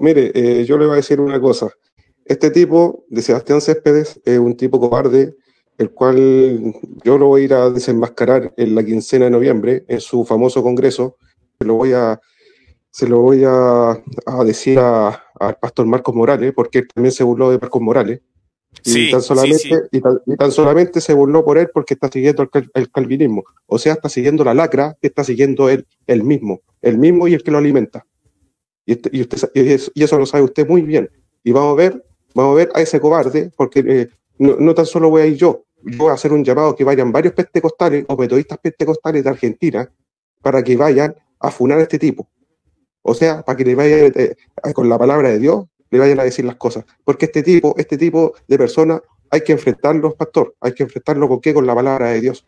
mire, eh, yo le voy a decir una cosa. Este tipo de Sebastián Céspedes es un tipo cobarde, el cual yo lo voy a ir a desenmascarar en la quincena de noviembre, en su famoso congreso. Lo voy a, se lo voy a, a decir al pastor Marcos Morales, porque él también se burló de Marcos Morales. Y, tan solamente, Y, tan, solamente se burló por él porque está siguiendo el, calvinismo. O sea, está siguiendo la lacra que está siguiendo él, él mismo. El mismo y el que lo alimenta. Este, y, usted, y, eso, lo sabe usted muy bien. Y vamos a ver, vamos a ver a ese cobarde, porque eh, no, tan solo voy a ir yo, yo voy a hacer un llamado que vayan varios pentecostales o metodistas pentecostales de Argentina para que vayan a funar a este tipo. O sea, para que le vayan eh, eh, con la palabra de Dios, le vayan a decir las cosas. Porque este tipo, este tipo de personas hay que enfrentarlos, pastor. Hay que enfrentarlos con qué? Con la palabra de Dios.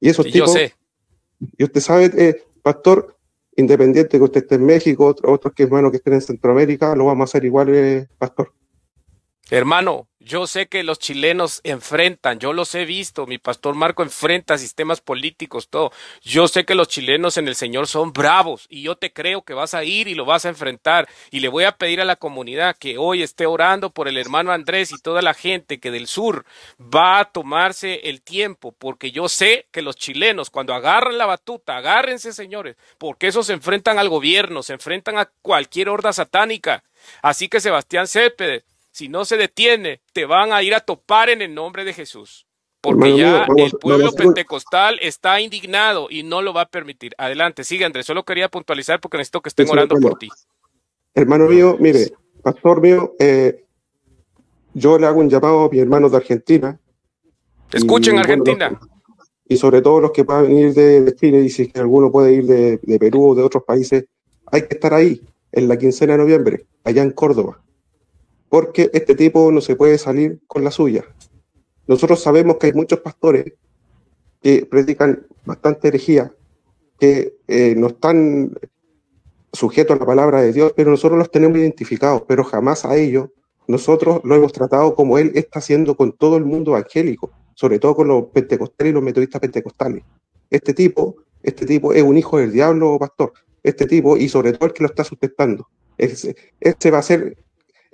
Y esos y tipos. sé. Y usted sabe, eh, pastor, independiente que usted esté en México, otros que, es bueno, que estén en Centroamérica, lo vamos a hacer igual, eh, Pastor. Hermano, yo sé que los chilenos enfrentan, yo los he visto, mi pastor Marco enfrenta sistemas políticos, todo. Yo sé que los chilenos en el Señor son bravos y yo te creo que vas a ir y lo vas a enfrentar. Y le voy a pedir a la comunidad que hoy esté orando por el hermano Andrés y toda la gente que del sur va a tomarse el tiempo, porque yo sé que los chilenos cuando agarran la batuta, agárrense señores, porque esos se enfrentan al gobierno, se enfrentan a cualquier horda satánica. Así que Sebastián Céspedes si no se detiene, te van a ir a topar en el nombre de Jesús. Porque ya el pueblo pentecostal está indignado y no lo va a permitir. Adelante, sigue Andrés. Solo quería puntualizar porque necesito que estén orando por ti. Hermano mío, mire, pastor mío, eh, yo le hago un llamado a mis hermanos de Argentina. Escuchen, Argentina. y sobre todo los que a venir de, de, Chile, y si que alguno puede ir de, de Perú o de otros países, hay que estar ahí en la quincena de noviembre, allá en Córdoba porque este tipo no se puede salir con la suya. Nosotros sabemos que hay muchos pastores que predican bastante herejía, que eh, no están sujetos a la palabra de Dios, pero nosotros los tenemos identificados, pero jamás a ellos nosotros lo hemos tratado como Él está haciendo con todo el mundo evangélico, sobre todo con los pentecostales y los metodistas pentecostales. Este tipo, este tipo es un hijo del diablo, pastor. Este tipo, y sobre todo el que lo está sustentando. Este va a ser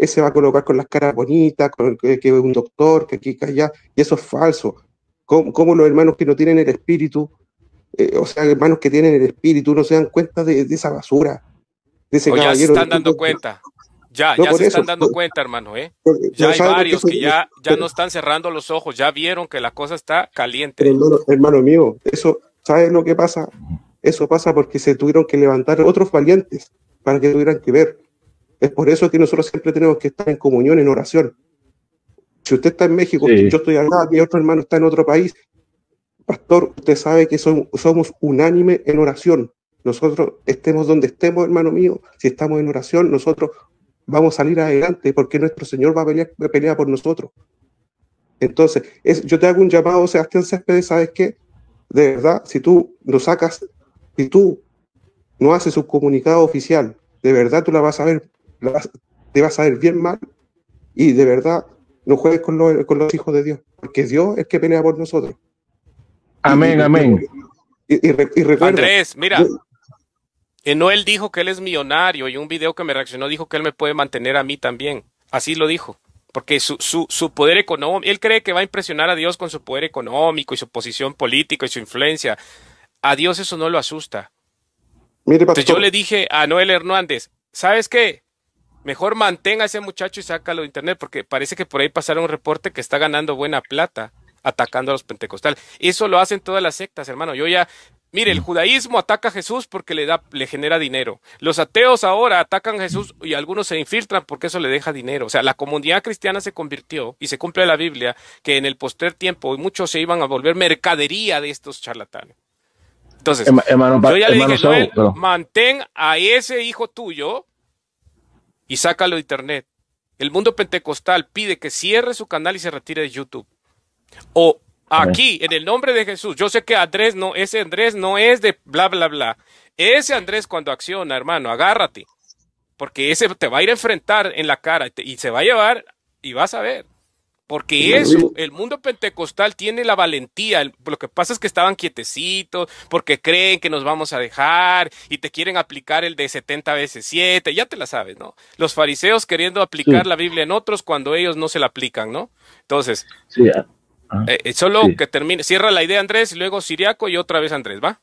se va a colocar con las caras bonitas, con el, que es un doctor, que aquí, que allá, y eso es falso. Como, los hermanos que no tienen el espíritu, eh, o sea, hermanos que tienen el espíritu, no se dan cuenta de, esa basura. De ya se están dando cuenta. Ya, ya se están dando cuenta, hermano, ¿eh? Ya hay varios que, ya, ya no están cerrando los ojos, ya vieron que la cosa está caliente. hermano, hermano mío, eso, ¿sabes lo que pasa? Eso pasa porque se tuvieron que levantar otros valientes para que tuvieran que ver. Es por eso que nosotros siempre tenemos que estar en comunión, en oración. Si usted está en México, yo estoy acá, mi otro hermano está en otro país, pastor, usted sabe que somos unánime en oración. Nosotros estemos donde estemos, hermano mío, si estamos en oración, nosotros vamos a salir adelante porque nuestro Señor va a pelear, por nosotros. Entonces, yo te hago un llamado, Sebastián Céspedes, ¿sabes qué? De verdad, si tú no sacas, si tú no haces un comunicado oficial, de verdad tú la vas a ver te vas a ver bien mal y de verdad no juegues con los, hijos de Dios, porque Dios es que a por nosotros. Amén, amén. y, Andrés, mira, Noel dijo que él es millonario y un video que me reaccionó dijo que él me puede mantener a mí también. Así lo dijo. Porque su, poder económico, él cree que va a impresionar a Dios con su poder económico y su posición política y su influencia. A Dios eso no lo asusta. Mire, yo le dije a Noel Hernández, ¿sabes qué? mejor mantenga a ese muchacho y sácalo de internet, porque parece que por ahí pasaron un reporte que está ganando buena plata atacando a los pentecostales. Eso lo hacen todas las sectas, hermano. Yo ya, mire, el mm. judaísmo ataca a Jesús porque le da, le genera dinero. Los ateos ahora atacan a Jesús y algunos se infiltran porque eso le deja dinero. O sea, la comunidad cristiana se convirtió y se cumple la Biblia que en el poster tiempo muchos se iban a volver mercadería de estos charlatanes. Entonces, hermano, yo ya le dije, mantén a ese hijo tuyo y sácalo de Internet. El mundo pentecostal pide que cierre su canal y se retire de YouTube. O aquí, en el nombre de Jesús, yo sé que Andrés no, ese Andrés no es de bla, bla, bla. Ese Andrés cuando acciona, hermano, agárrate. Porque ese te va a ir a enfrentar en la cara y, y se va a llevar y vas a ver. Porque eso, el mundo pentecostal tiene la valentía. Lo que pasa es que estaban quietecitos, porque creen que nos vamos a dejar y te quieren aplicar el de 70 veces 7. Ya te la sabes, ¿no? Los fariseos queriendo aplicar la Biblia en otros cuando ellos no se la aplican, ¿no? Entonces, ah, ah, eh, eh, solo que termine. Cierra la idea, Andrés, luego Siriaco y otra vez Andrés, ¿va?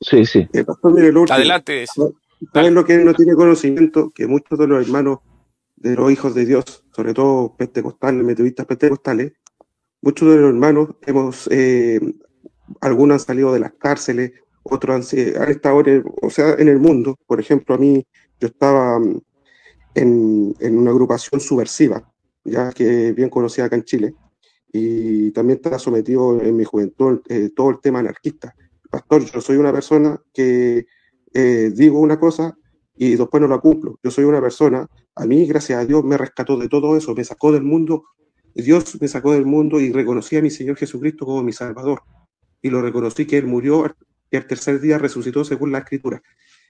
Sí, sí. Eh, Adelante. Adelante. lo que no tiene conocimiento? Que muchos de los hermanos de los hijos de Dios, sobre todo pentecostales, metodistas pentecostales, muchos de los hermanos hemos, eh, algunos han salido de las cárceles, otros han, estado en el, o sea, en el mundo. Por ejemplo, a mí yo estaba mm, en, en una agrupación subversiva, ya que es bien conocida acá en Chile, y también estaba sometido en mi juventud eh, todo el tema anarquista. Pastor, yo soy una persona que eh, digo una cosa y después no la cumplo. Yo soy una persona a mí, gracias a Dios, me rescató de todo eso, me sacó del mundo. Dios me sacó del mundo y reconocí a mi Señor Jesucristo como mi Salvador. Y lo reconocí que Él murió y al tercer día resucitó según la Escritura.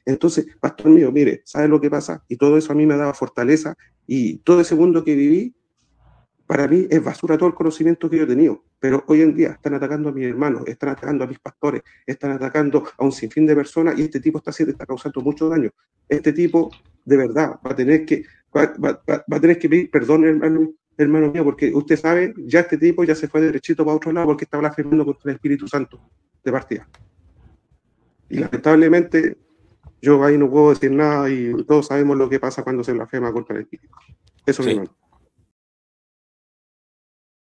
Entonces, pastor mío, mire, ¿sabe lo que pasa? Y todo eso a mí me daba fortaleza y todo ese mundo que viví para mí es basura todo el conocimiento que yo he tenido, pero hoy en día están atacando a mis hermanos, están atacando a mis pastores, están atacando a un sinfín de personas y este tipo está, causando mucho daño. Este tipo, de verdad, va a tener que, va, a tener que pedir perdón, hermano, mío, porque usted sabe, ya este tipo ya se fue derechito para otro lado porque estaba blasfemando contra el Espíritu Santo de partida. Y lamentablemente, yo ahí no puedo decir nada y todos sabemos lo que pasa cuando se blasfema contra el Espíritu. Eso es mi